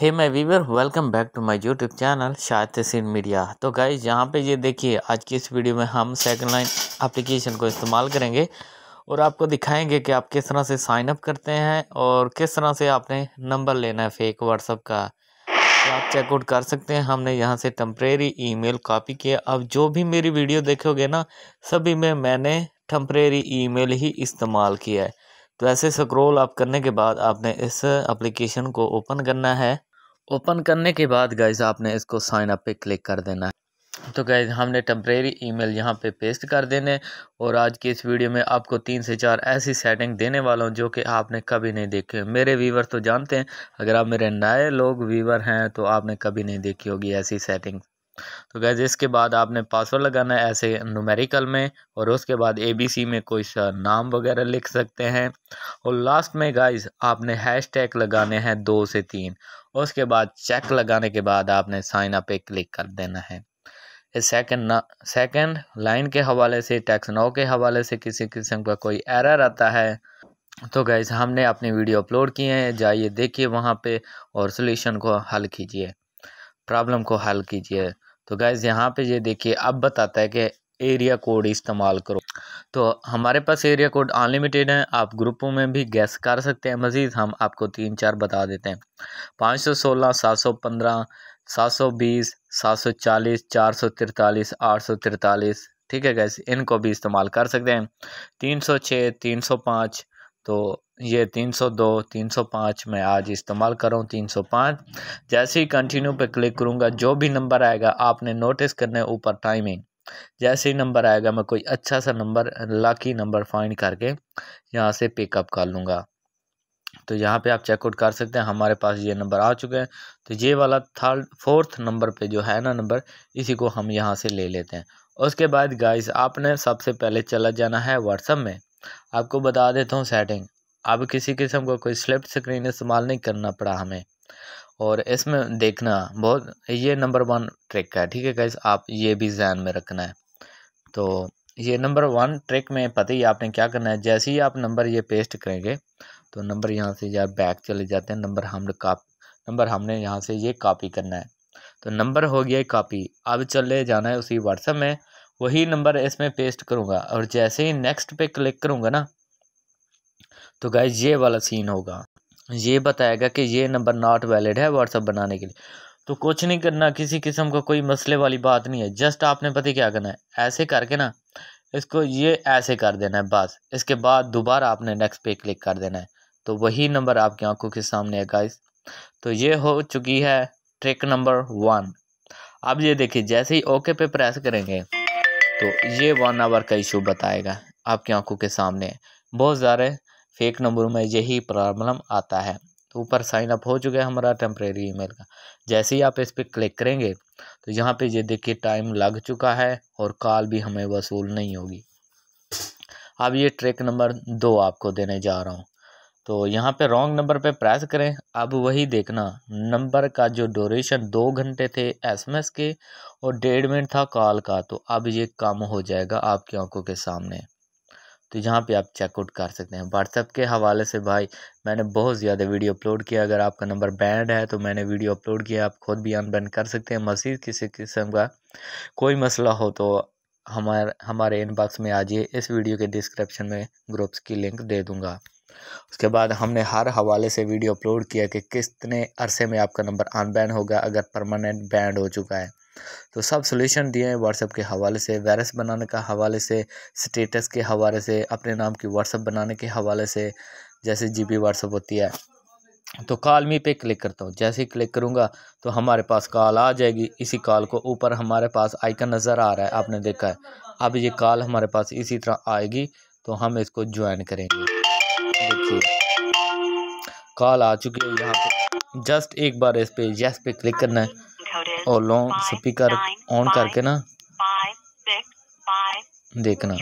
hey my viewer welcome back to my YouTube channel शायद Tahseen media तो guys यहाँ पे ये देखिए आज की इस वीडियो में हम सेकंड लाइन एप्लीकेशन को इस्तेमाल करेंगे और आपको दिखाएंगे कि आप किस तरह से साइन अप करते हैं और किस तरह से आपने नंबर लेना है फेक व्हाट्सअप का तो आप चेकआउट कर सकते हैं हमने यहाँ से टम्परेरी ई कॉपी किया अब जो भी मेरी वीडियो देखोगे ना सभी में मैंने टम्परेरी ई ही इस्तेमाल किया है तो ऐसे स्क्रॉल आप करने के बाद आपने इस एप्लीकेशन को ओपन करना है ओपन करने के बाद गाइज आपने इसको साइन अप पे क्लिक कर देना है तो गाइज हमने टम्प्रेरी ईमेल यहाँ पे पेस्ट कर देने और आज की इस वीडियो में आपको तीन से चार ऐसी सेटिंग देने वाला हूँ जो कि आपने कभी नहीं देखी मेरे वीवर तो जानते हैं अगर आप मेरे नए लोग वीवर हैं तो आपने कभी नहीं देखी होगी ऐसी सेटिंग तो गैज़ इसके बाद आपने पासवर्ड लगाना है ऐसे नूमेरिकल में और उसके बाद ए बी सी में कोई सा नाम वगैरह लिख सकते हैं और लास्ट में गाइज आपने हैश टैग लगाने हैं दो से तीन उसके बाद चेक लगाने के बाद आपने साइन अप पे क्लिक कर देना है सेकंड ना सेकंड लाइन के हवाले से टैक्स नौ के हवाले से किसी किस्म का कोई एरर आता है तो गैज़ हमने अपनी वीडियो अपलोड किए हैं जाइए देखिए वहाँ पर और सोल्यूशन को हल कीजिए प्रॉब्लम को हल कीजिए तो गैज़ यहाँ पे ये देखिए अब बताता है कि एरिया कोड इस्तेमाल करो तो हमारे पास एरिया कोड अनलिमिटेड है आप ग्रुपों में भी गैस कर सकते हैं मज़ीद हम आपको तीन चार बता देते हैं पाँच सौ सोलह सात सौ पंद्रह सात सौ बीस सात सौ चालीस चार सौ तिरतालीस आठ सौ तिरतालीस ठीक है गैस इनको भी इस्तेमाल कर सकते हैं तीन सौ छः तीन सौ पाँच तो ये 302 305 मैं आज इस्तेमाल कर रहा हूँ 305 जैसे ही कंटिन्यू पे क्लिक करूँगा जो भी नंबर आएगा आपने नोटिस करने ऊपर टाइमिंग जैसे ही नंबर आएगा मैं कोई अच्छा सा नंबर लाकी नंबर फाइंड करके यहाँ से पिकअप कर लूँगा तो यहाँ पे आप चेकआउट कर सकते हैं हमारे पास ये नंबर आ चुके हैं तो ये वाला थर्ड फोर्थ नंबर पे जो है ना नंबर इसी को हम यहाँ से ले लेते हैं उसके बाद गाइस आपने सबसे पहले चला जाना है व्हाट्सअप में आपको बता देता हूँ सेटिंग अब किसी किस्म का को कोई स्लिप्ट स्क्रीन इस्तेमाल नहीं करना पड़ा हमें और इसमें देखना बहुत ये नंबर वन ट्रिक है ठीक है गैस आप ये भी जहन में रखना है तो ये नंबर वन ट्रिक में पता ही आपने क्या करना है जैसे ही आप नंबर ये पेस्ट करेंगे तो नंबर यहाँ से यार बैक चले जाते हैं नंबर हम काप नंबर हमने यहाँ से ये कापी करना है तो नंबर हो गया कापी अब चले जाना है उसी व्हाट्सएप में वही नंबर इसमें पेस्ट करूँगा और जैसे ही नेक्स्ट पे क्लिक करूँगा ना तो गाइज ये वाला सीन होगा ये बताएगा कि ये नंबर नॉट वैलिड है व्हाट्सअप बनाने के लिए तो कुछ नहीं करना किसी किस्म का को कोई मसले वाली बात नहीं है जस्ट आपने पता क्या करना है ऐसे करके ना इसको ये ऐसे कर देना है बस इसके बाद दोबारा आपने नेक्स्ट पे क्लिक कर देना है तो वही नंबर आपकी आंखों के सामने है गाइस तो ये हो चुकी है ट्रिक नंबर वन अब ये देखिए जैसे ही ओके पे प्रेस करेंगे तो ये वन आवर का इशू बताएगा आपकी आंखों के सामने बहुत सारे फेक नंबरों में यही प्रॉब्लम आता है ऊपर साइन अप हो चुका है हमारा टेम्प्रेरी ईमेल का जैसे ही आप इस पर क्लिक करेंगे तो यहाँ पे ये देखिए टाइम लग चुका है और कॉल भी हमें वसूल नहीं होगी अब ये ट्रिक नंबर दो आपको देने जा रहा हूँ तो यहाँ पे रॉन्ग नंबर पे प्रेस करें अब वही देखना नंबर का जो ड्यूरेशन दो घंटे थे एसएमएस के और डेढ़ मिनट था कॉल का तो अब ये कम हो जाएगा आपकी आंखों के सामने तो यहाँ पे आप चेकआउट कर सकते हैं व्हाट्सएप के हवाले से भाई मैंने बहुत ज़्यादा वीडियो अपलोड किया अगर आपका नंबर बैंड है तो मैंने वीडियो अपलोड किया आप खुद भी अनबैन कर सकते हैं मसीद किसी किस्म का कोई मसला हो तो हमारे हमारे इनबॉक्स में आ जाइए इस वीडियो के डिस्क्रिप्शन में ग्रुप्स की लिंक दे दूँगा उसके बाद हमने हर हवाले से वीडियो अपलोड किया कि कितने अरसे में आपका नंबर अनबैन होगा अगर परमानेंट बैंड हो चुका है तो सब सोल्यूशन दिए हैं व्हाट्सअप के हवाले से वायरस बनाने का हवाले से स्टेटस के हवाले से अपने नाम की व्हाट्सअप बनाने के हवाले से जैसे जी बी व्हाट्सअप होती है तो कॉल मी पे क्लिक करता हूँ जैसे ही क्लिक करूँगा तो हमारे पास कॉल आ जाएगी इसी कॉल को ऊपर हमारे पास आइकन नज़र आ रहा है आपने देखा है अब ये कॉल हमारे पास इसी तरह आएगी तो हम इसको ज्वाइन करेंगे देखिए कॉल आ चुकी है यहाँ पे जस्ट एक बार इस पे यस पे क्लिक करना है और लॉन्ग स्पीकर ऑन करके ना देखना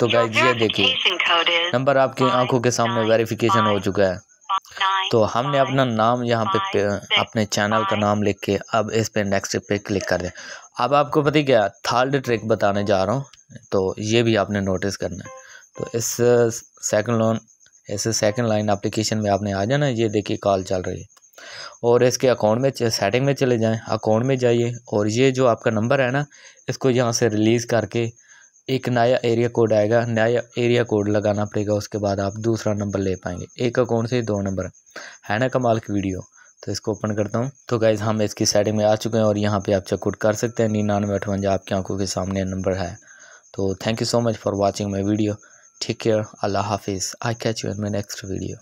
तो गाइज ये देखिए नंबर आपकी आंखों के सामने वेरिफिकेशन हो चुका है तो हमने अपना नाम यहाँ पे अपने चैनल का नाम लिख के अब इस पे नेक्स्ट पे क्लिक कर दें अब आपको पता ही क्या थर्ड ट्रिक बताने जा रहा हूँ तो ये भी आपने नोटिस करना है तो इस सेकंड लोन इस सेकंड लाइन एप्लीकेशन में आपने आ जाना ये देखिए कॉल चल रही है और इसके अकाउंट में सेटिंग में चले जाएँ अकाउंट में जाइए और ये जो आपका नंबर है ना इसको यहाँ से रिलीज़ करके एक नया एरिया कोड आएगा नया एरिया कोड लगाना पड़ेगा उसके बाद आप दूसरा नंबर ले पाएंगे एक अकाउंट से दो नंबर है ना कमाल की वीडियो तो इसको ओपन करता हूँ तो गाइज हम इसकी सेटिंग में आ चुके हैं और यहाँ पे आप चेकआउट कर सकते हैं निन्यानवे अठवंजा आपकी आंखों के सामने नंबर है तो thank you so much for watching my video ठीक केयर अल्लाह हाफिज़ I catch you in my next video